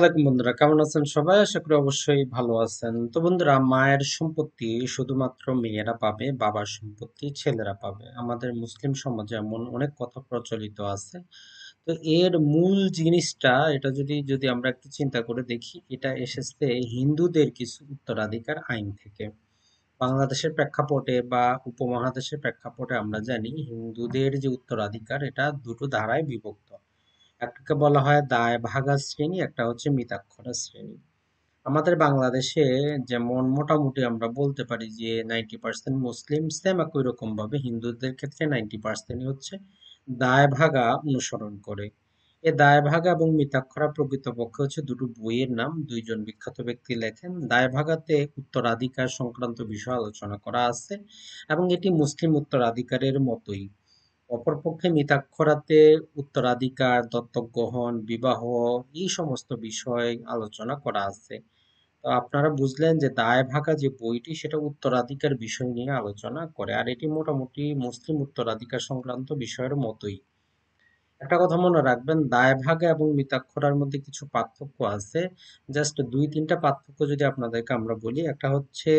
আসসালামাইকুম বন্ধুরা কেমন আছেন সবাই আশা করি অবশ্যই ভালো আছেন তো বন্ধুরা মায়ের সম্পত্তি শুধুমাত্র মেয়েরা পাবে বাবার সম্পত্তি ছেলেরা পাবে আমাদের মুসলিম সমাজে এমন অনেক কথা প্রচলিত আছে তো এর মূল জিনিসটা এটা যদি যদি আমরা একটু চিন্তা করে দেখি এটা এসেছে হিন্দুদের কিছু উত্তরাধিকার আইন থেকে বাংলাদেশের প্রেক্ষাপটে বা উপমহাদেশের প্রেক্ষাপটে আমরা জানি হিন্দুদের যে উত্তরাধিকার এটা দুটো ধারায় বিভক্ত একটাকে বলা হয় দায় ভাগা শ্রেণী একটা হচ্ছে মিতাক্ষরা শ্রেণী আমাদের বাংলাদেশে যেমন মোটামুটি আমরা বলতে পারি যে নাইনটি পার্সেন্ট মুসলিম সেম একই রকমভাবে হিন্দুদের ক্ষেত্রে নাইনটি পার্সেন্টই হচ্ছে দায় ভাগা অনুসরণ করে এ দায় ভাগা এবং মিতাক্ষরা প্রকৃতপক্ষে হচ্ছে দুটো বইয়ের নাম দুইজন বিখ্যাত ব্যক্তি লেখেন দায় ভাগাতে উত্তরাধিকার সংক্রান্ত বিষয় আলোচনা করা আছে এবং এটি মুসলিম উত্তরাধিকারের মতোই অপরপক্ষে মিথাক্ষরাতে উত্তরাধিকার দত্তক গ্রহণ বিবাহ এই সমস্ত বিষয় আলোচনা করা আছে তো আপনারা বুঝলেন যে দায় ভাগা যে বইটি সেটা উত্তরাধিকার বিষয় নিয়ে আলোচনা করে আর এটি মোটামুটি মুসলিম উত্তরাধিকার সংক্রান্ত বিষয়ের মতোই একটা কথা মনে রাখবেন দায়ভাগা এবং মিতাক্ষরার মধ্যে কিছু পার্থক্য আছে জাস্ট দুই তিনটা পার্থক্য যদি আপনাদেরকে আমরা বলি একটা হচ্ছে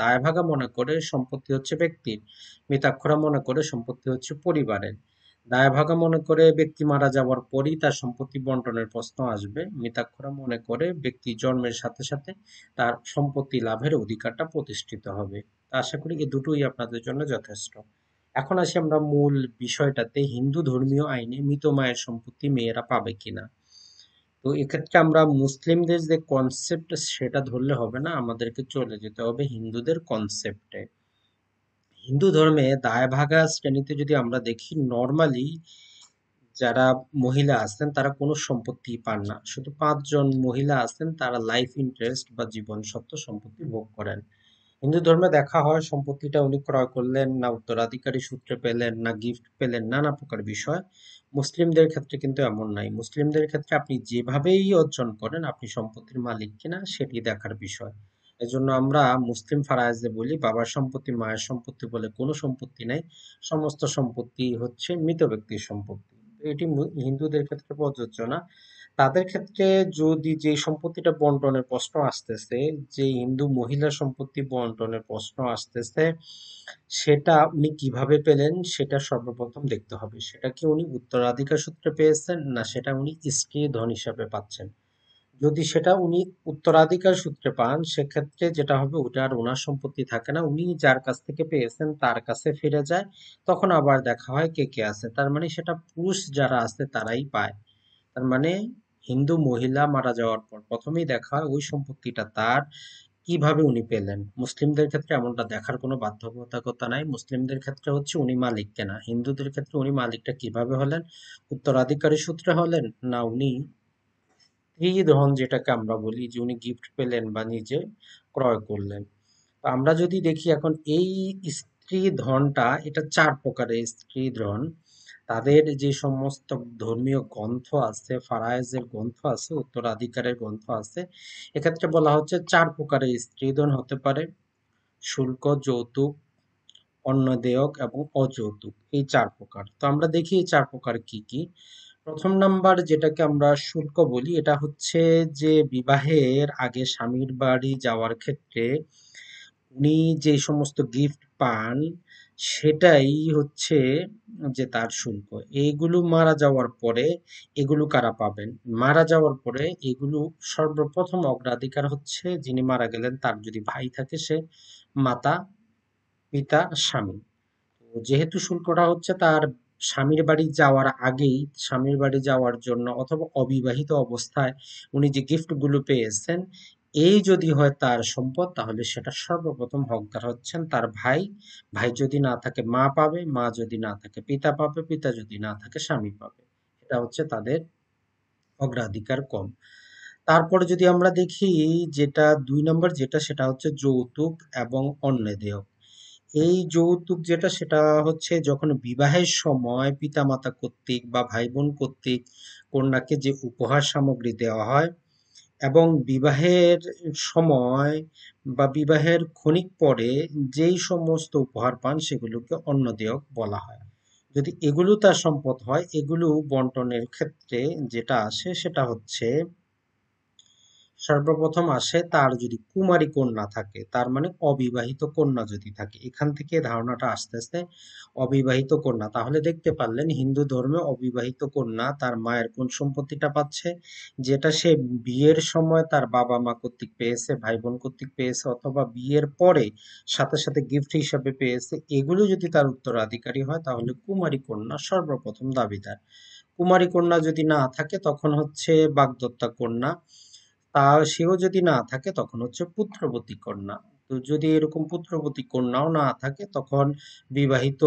দায়ভাগা মনে করে সম্পত্তি হচ্ছে ব্যক্তির মিতাক্ষরা মনে করে সম্পত্তি হচ্ছে পরিবারের দায়ভাগা মনে করে ব্যক্তি মারা যাওয়ার পরই তার সম্পত্তি বন্টনের প্রশ্ন আসবে মিতাক্ষরা মনে করে ব্যক্তি জন্মের সাথে সাথে তার সম্পত্তি লাভের অধিকারটা প্রতিষ্ঠিত হবে আশা করি এই দুটোই আপনাদের জন্য যথেষ্ট এখন আসি আমরা মূল বিষয়টাতে হিন্দু ধর্মীয় আইনে মৃত মায়ের সম্পত্তি মেয়েরা পাবে কিনা তো এক্ষেত্রে আমরা মুসলিমদের যে কনসেপ্ট সেটা ধরলে হবে না আমাদেরকে চলে যেতে হবে হিন্দুদের কনসেপ্টে হিন্দু ধর্মে দায়ভাগা শ্রেণীতে যদি আমরা দেখি নর্মালি যারা মহিলা আছেন তারা কোনো সম্পত্তি পান না শুধু পাঁচজন মহিলা আছেন তারা লাইফ ইন্টারেস্ট বা জীবন সত্য সম্পত্তি ভোগ করেন হিন্দু ধর্মে দেখা হয় সম্পত্তিটা উনি ক্রয় করলেন না উত্তরাধিকারী সূত্রে পেলেন না গিফট পেলেন নানা প্রকার বিষয় মুসলিমদের ক্ষেত্রে কিন্তু এমন নাই মুসলিমদের ক্ষেত্রে আপনি যেভাবেই অর্জন করেন আপনি সম্পত্তির মালিক কিনা সেটি দেখার বিষয় এজন্য আমরা মুসলিম ফারাইজে বলি বাবার সম্পত্তি মায়ের সম্পত্তি বলে কোনো সম্পত্তি নাই সমস্ত সম্পত্তি হচ্ছে মৃত ব্যক্তির সম্পত্তি এটি হিন্দুদের ক্ষেত্রে প্রযোজ্য না তাদের ক্ষেত্রে যদি যে সম্পত্তিটা বন্টনের প্রশ্ন আসতেছে যে হিন্দু মহিলা সম্পত্তি বন্টনের প্রশ্ন আসতেছে সেটা উনি কিভাবে পেলেন সেটা সর্বপ্রথম দেখতে হবে সেটা কি উনি উত্তরাধিকার সূত্রে পেয়েছেন না সেটা উনি স্ত্রী ধন হিসাবে পাচ্ছেন যদি সেটা উনি উত্তরাধিকার সূত্রে পান সেক্ষেত্রে যেটা হবে ওটা আর ওনার সম্পত্তি থাকে না উনি যার কাছ থেকে পেয়েছেন তার কাছে ফিরে যায় তখন আবার দেখা হয় কে কে আছে তার মানে সেটা পুরুষ যারা আছে তারাই পায় তার মানে হিন্দু মহিলা মারা যাওয়ার পর প্রথমেই দেখা ওই সম্পত্তিটা তার কিভাবে উনি পেলেন মুসলিমদের ক্ষেত্রে এমনটা দেখার কোনো বাধ্যবাধকতা নাই মুসলিমদের ক্ষেত্রে হচ্ছে উনি মালিক কেনা হিন্দুদের ক্ষেত্রে উনি মালিকটা কিভাবে হলেন উত্তরাধিকারী সূত্রে হলেন না উনি ত্রিগ্রহণ যেটাকে আমরা বলি যে উনি গিফট পেলেন বা নিজে ক্রয় করলেন তো আমরা যদি দেখি এখন এই স্ত্রী ধনটা এটা চার প্রকারের স্ত্রী ধন তাদের যে সমস্ত ধর্মীয় গ্রন্থ আছে ফারায়েজের গ্রন্থ আছে উত্তরাধিকারের গ্রন্থ আছে এক্ষেত্রে বলা হচ্ছে চার প্রকারের স্ত্রীধন হতে পারে শুল্ক যৌতুক অন্নদেয়ক এবং অযৌতুক এই চার প্রকার তো আমরা দেখি এই চার প্রকার কি কি প্রথম নাম্বার যেটাকে আমরা শুল্ক বলি এটা হচ্ছে যে বিবাহের আগে স্বামীর বাড়ি যাওয়ার ক্ষেত্রে উনি যে সমস্ত গিফট পান সেটাই হচ্ছে যে তার শুল্ক এইগুলো মারা যাওয়ার পরে এগুলো কারা পাবেন মারা যাওয়ার পরে এগুলো সর্বপ্রথম অগ্রাধিকার হচ্ছে যিনি মারা গেলেন তার যদি ভাই থাকে সে মাতা পিতা স্বামী যেহেতু শুল্কটা হচ্ছে তার স্বামীর বাড়ি যাওয়ার আগেই স্বামীর বাড়ি যাওয়ার জন্য অথবা অবিবাহিত অবস্থায় উনি যে গিফটগুলো পেয়েছেন এই যদি হয় তার সম্পদ তাহলে সেটা সর্বপ্রথম হকদার হচ্ছেন তার ভাই ভাই যদি না থাকে মা পাবে মা যদি না থাকে পিতা পাবে পিতা যদি না থাকে স্বামী পাবে এটা হচ্ছে তাদের অগ্রাধিকার কম তারপরে যদি আমরা দেখি যেটা দুই নম্বর যেটা সেটা হচ্ছে যৌতুক এবং অন্য এই যৌতুক যেটা সেটা হচ্ছে যখন বিবাহের সময় পিতামাতা কর্তৃক বা ভাই বোন কর্তৃক কন্যাকে যে উপহার সামগ্রী দেওয়া হয় এবং বিবাহের সময় বা বিবাহের ক্ষণিক পরে যেই সমস্ত উপহার পান সেগুলোকে অন্নদেয়ক বলা হয় যদি এগুলো তার সম্পদ হয় এগুলো বন্টনের ক্ষেত্রে যেটা আসে সেটা হচ্ছে সর্বপ্রথম আসে তার যদি কুমারী কন্যা থাকে তার মানে অবিবাহিত কন্যা যদি থাকে এখান থেকে ধারণাটা আস্তে আস্তে অবিবাহিত কন্যা তাহলে দেখতে পারলেন হিন্দু ধর্মে অবিবাহিত কন্যা তার মায়ের কোন সম্পত্তিটা পাচ্ছে যেটা সে বিয়ের সময় তার বাবা মা কর্তৃক পেয়েছে ভাই বোন কর্তৃক পেয়েছে অথবা বিয়ের পরে সাথে সাথে গিফট হিসাবে পেয়েছে এগুলো যদি তার উত্তরাধিকারী হয় তাহলে কুমারী কন্যা সর্বপ্রথম দাবিদার কুমারী কন্যা যদি না থাকে তখন হচ্ছে বাগদত্তা কন্যা তা সেও যদি না থাকে তখন হচ্ছে পুত্রবতী কন্যা তো যদি এরকম পুত্রবতী কন্যাও না থাকে তখন বিবাহিত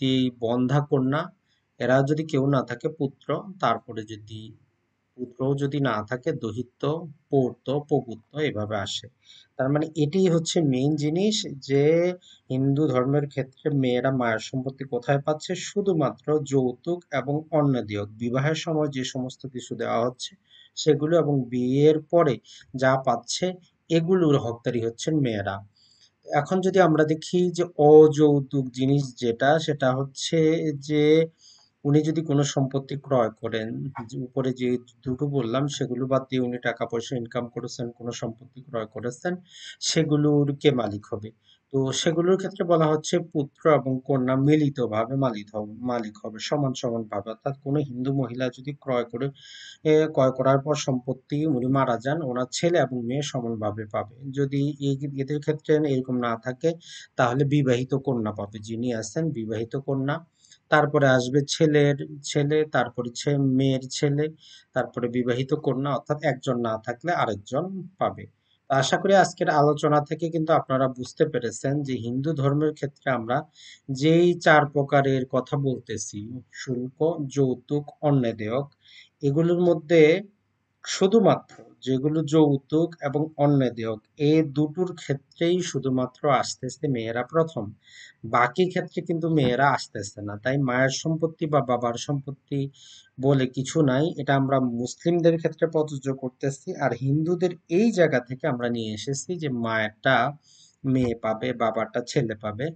যে বন্ধা কন্যা এরা যদি কেউ না থাকে পুত্র তারপরে যদি পুত্রও যদি না থাকে দহিত্য পৌত্য পগুত্ব এভাবে আসে তার মানে এটি হচ্ছে মেইন জিনিস যে হিন্দু ধর্মের ক্ষেত্রে মেয়েরা মায়ের সম্পত্তি কোথায় পাচ্ছে শুধুমাত্র যৌতুক এবং অন্য দিয়ে বিবাহের সময় যে সমস্ত কিছু দেওয়া হচ্ছে সেগুলো এবং বিয়ের পরে যা পাচ্ছে এগুলোর হকদারি হচ্ছেন মেয়েরা এখন যদি আমরা দেখি যে অযৌতুক জিনিস যেটা সেটা হচ্ছে যে উনি যদি কোনো সম্পত্তি ক্রয় করেন উপরে যে দুটো বললাম সেগুলো বাদ দিয়ে উনি টাকা পয়সা ইনকাম করেছেন কোনো সম্পত্তি ক্রয় করেছেন সেগুলোর কে মালিক হবে তো সেগুলোর ক্ষেত্রে বলা হচ্ছে পুত্র এবং কন্যা মিলিতভাবে মালিক হবে মালিক হবে সমান সমান ভাবে অর্থাৎ কোনো হিন্দু মহিলা যদি ক্রয় করে ক্রয় করার পর সম্পত্তি উনি মারা যান ওনার ছেলে এবং মেয়ে সমানভাবে পাবে যদি এদের ক্ষেত্রে এরকম না থাকে তাহলে বিবাহিত কন্যা পাবে যিনি আসেন বিবাহিত কন্যা তারপরে আসবে ছেলের ছেলে তারপরে মেয়ের ছেলে তারপরে বিবাহিত কন্যা অর্থাৎ একজন না থাকলে আরেকজন পাবে আশা করি আজকের আলোচনা থেকে কিন্তু আপনারা বুঝতে পেরেছেন যে হিন্দু ধর্মের ক্ষেত্রে আমরা যেই চার প্রকারের কথা বলতেছি শুল্ক যৌতুক অন্যদেয়ক এগুলোর মধ্যে শুধুমাত্র যেগুলো যৌতুক এবং দেহ এ দুটোর ক্ষেত্রেই শুধুমাত্র আসতেছে মেয়েরা প্রথম বাকি ক্ষেত্রে কিন্তু মেয়েরা আসতেছে না তাই মায়ের সম্পত্তি বা বাবার সম্পত্তি বলে কিছু নাই এটা আমরা মুসলিমদের ক্ষেত্রে প্রযোজ্য করতেছি আর হিন্দুদের এই জায়গা থেকে আমরা নিয়ে এসেছি যে মায়েরটা মেয়ে পাবে বাবারটা ছেলে পাবে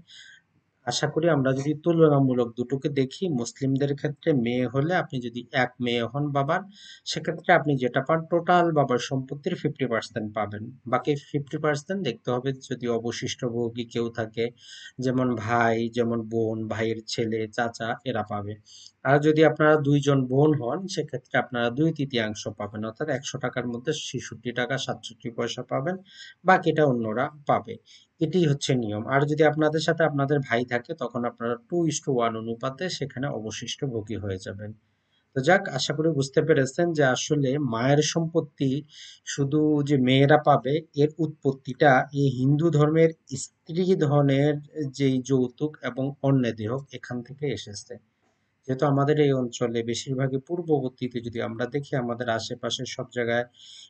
আশা করি আমরা যদি তুলনামূলক দুটোকে দেখি মুসলিমদের ক্ষেত্রে মেয়ে হলে আপনি যদি এক মেয়ে হন বাবার সেক্ষেত্রে আপনি যেটা পান টোটাল বাবার সম্পত্তির ফিফটি পার্সেন্ট পাবেন বাকি ফিফটি পার্সেন্ট দেখতে হবে যদি অবশিষ্ট ভোগী কেউ থাকে যেমন ভাই যেমন বোন ভাইয়ের ছেলে চাচা এরা পাবে আর যদি আপনারা দুইজন বোন হন সেক্ষেত্রে আপনারা দুই তৃতীয়াংশ পাবেন অর্থাৎ একশো টাকার মধ্যে ছেষট্টি টাকা সাতষট্টি পয়সা পাবেন বাকিটা অন্যরা পাবে এটি হচ্ছে নিয়ম আর যদি আপনাদের সাথে আপনাদের ভাই থাকে তখন আপনারা টু ইস টু ওয়ান অনুপাতে সেখানে অবশিষ্ট ভোগী হয়ে যাবেন তো যাক আশা করি বুঝতে পেরেছেন যে আসলে মায়ের সম্পত্তি শুধু যে মেয়েরা পাবে এর উৎপত্তিটা এই হিন্দু ধর্মের স্ত্রী ধনের যেই যৌতুক এবং অন্যদের দেহ এখান থেকে এসেছে যেহেতু আমাদের এই অঞ্চলে বেশিরভাগই পূর্ববর্তীতে যদি আমরা দেখি আমাদের আশেপাশে সব জায়গায়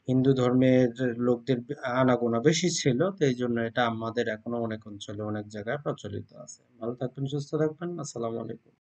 হিন্দু ধর্মের লোকদের আনাগোনা বেশি ছিল তো এই জন্য এটা আমাদের এখনো অনেক অঞ্চলে অনেক জায়গায় প্রচলিত আছে ভালো থাকবেন সুস্থ থাকবেন আসসালামু আলাইকুম